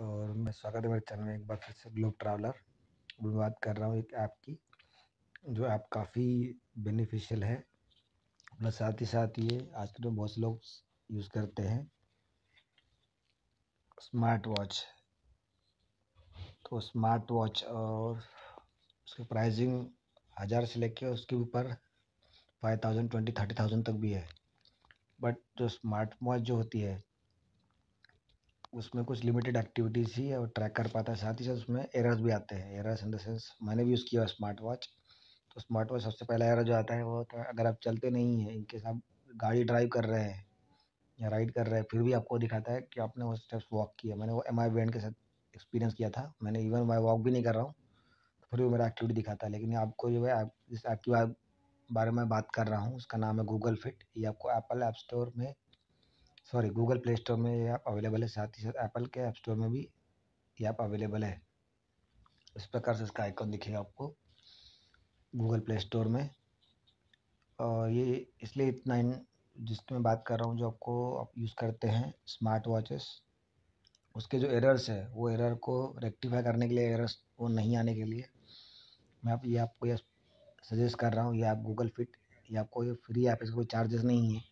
और मैं स्वागत है मेरे चैनल में एक बार फिर से ग्लोब ट्रैवलर मैं बात कर रहा हूँ एक ऐप की जो ऐप काफ़ी बेनिफिशियल है प्लस साथ ही साथ ये आज के तो बहुत से लोग यूज़ करते हैं स्मार्ट वॉच तो स्मार्ट वॉच और उसकी प्राइसिंग हज़ार से लेके उसके ऊपर five thousand twenty thirty thousand तक भी है बट जो स्मार्ट वॉच जो होती है उसमें कुछ लिमिटेड एक्टिविटीज़ ही है और ट्रैक कर पाता है साथ ही साथ उसमें एरर्स भी आते हैं एरर्स इन द सेंस मैंने भी यूज़ किया है स्मार्ट वॉच तो स्मार्ट वॉच सबसे पहला एरर जो आता है वो तो अगर आप चलते नहीं हैं इनके साथ गाड़ी ड्राइव कर रहे हैं या राइड कर रहे हैं फिर भी आपको दिखाता है कि आपने वो स्टेप्स वॉक किया मैंने वो एम आई बैंड के साथ एक्सपीरियंस किया था मैंने इवन मैं वॉक भी नहीं कर रहा हूँ तो फिर भी मेरा एक्टिविटी दिखाता है लेकिन आपको जो है आप जिस ऐप की बारे में बात कर रहा हूँ उसका नाम है गूगल फिट ये आपको एप्पल ऐप स्टोर में सॉरी गूगल प्ले स्टोर में ये ऐप अवेलेबल है साथ ही साथ एप्पल के ऐप स्टोर में भी ये ऐप अवेलेबल है इस प्रकार से इसका आइकॉन दिखेगा आपको गूगल प्ले स्टोर में और ये इसलिए इतना जिसकी मैं बात कर रहा हूँ जो आपको आप यूज़ करते हैं स्मार्ट वॉचेस उसके जो एरर्स है वो एरर को रेक्टिफाई करने के लिए एरर्स वो नहीं आने के लिए मैं आप ये आपको ये सजेस्ट कर रहा हूँ ये आप गूगल फिट ये आपको ये फ्री ऐप इसका कोई चार्जेस नहीं है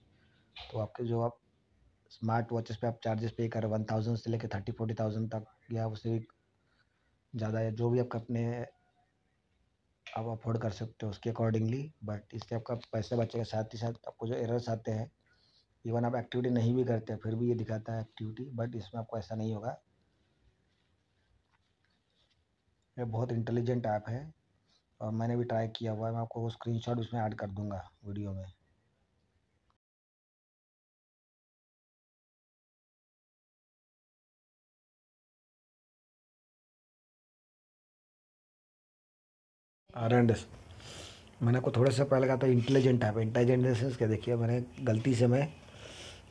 तो आपके जो आप स्मार्ट वॉचेस पे आप चार्जेस पे कर वन थाउजेंड से लेकर थर्टी फोर्टी थाउजेंड तक या उससे भी ज़्यादा या जो भी आपका अपने आप अफोर्ड कर सकते हो उसके अकॉर्डिंगली बट इससे आपका पैसा बचेगा साथ ही साथ आपको जो एरर्स आते हैं इवन आप एक्टिविटी नहीं भी करते फिर भी ये दिखाता है एक्टिविटी बट इसमें आपको ऐसा नहीं होगा ये बहुत इंटेलिजेंट ऐप है और मैंने भी ट्राई किया हुआ है मैं आपको वो स्क्रीनशॉट उसमें ऐड कर दूंगा वीडियो में आर एंड एस मैंने आपको थोड़ा सा पहले कहा था इंटेलिजेंट ऐप इंटेलिजेंट एसेंस क्या देखिए मैंने गलती से मैं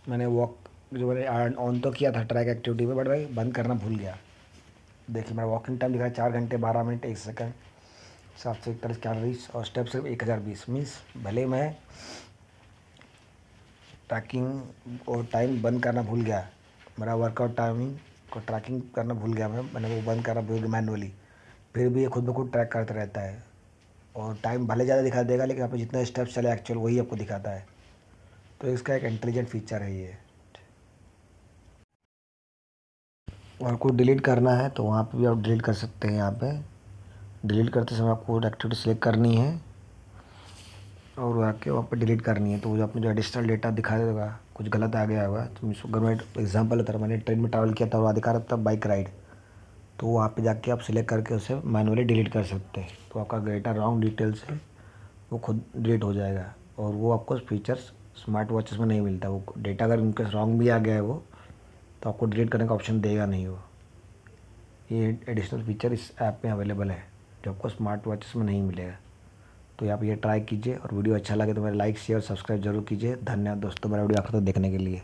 मैंने वॉक जो मैंने ऑन तो किया था ट्रैक एक्टिविटी में बट भाई बंद करना भूल गया देखिए मेरा वॉकिंग टाइम दिखा चार घंटे बारह मिनट एक सेकेंड सात सौ इकतालीस कैलरीज और स्टेप सिर्फ एक हज़ार बीस मीन्स भले मैं ट्रैकिंग और टाइम बंद करना भूल गया मेरा वर्कआउट टाइमिंग को ट्रैकिंग करना भूल गया मैं मैंने वो बंद करना भूल गया मैनुअली फिर भी ये खुद ब खुद ट्रैक करता रहता है और टाइम भले ज़्यादा दिखा देगा लेकिन आपको जितना स्टेप्स चले एक्चुअल वही आपको दिखाता है तो इसका एक इंटेलिजेंट फीचर है ये और कुछ डिलीट करना है तो वहाँ पे भी आप डिलीट कर सकते हैं यहाँ पे डिलीट करते समय आपको एक्टिविटी सेलेक्ट करनी है और आके वहाँ पे डिलीट करनी है तो वो जो आपने जो एडिशनल डेटा दिखा देगा कुछ गलत आ गया होगा तो मैं अगर मैं एग्जाम्पल होता मैंने ट्रेन में ट्रैवल किया था और अधिकार था बाइक राइड तो वहाँ पे जाके आप सिलेक्ट करके उसे मैनुअली डिलीट कर सकते हैं तो आपका डेटा रॉन्ग डिटेल्स है वो खुद डिलीट हो जाएगा और वो आपको फीचर्स स्मार्ट वॉचेस में नहीं मिलता वो डेटा अगर उनके रॉन्ग भी आ गया है वो तो आपको डिलीट करने का ऑप्शन देगा नहीं वो ये एडिशनल फीचर इस ऐप में अवेलेबल है जो आपको स्मार्ट वॉचेस में नहीं मिलेगा तो आप ये ट्राई कीजिए और वीडियो अच्छा लगे तो मेरे लाइक शेयर सब्सक्राइब जरूर कीजिए धन्यवाद दोस्तों मेरा वीडियो आखिर तक देखने के लिए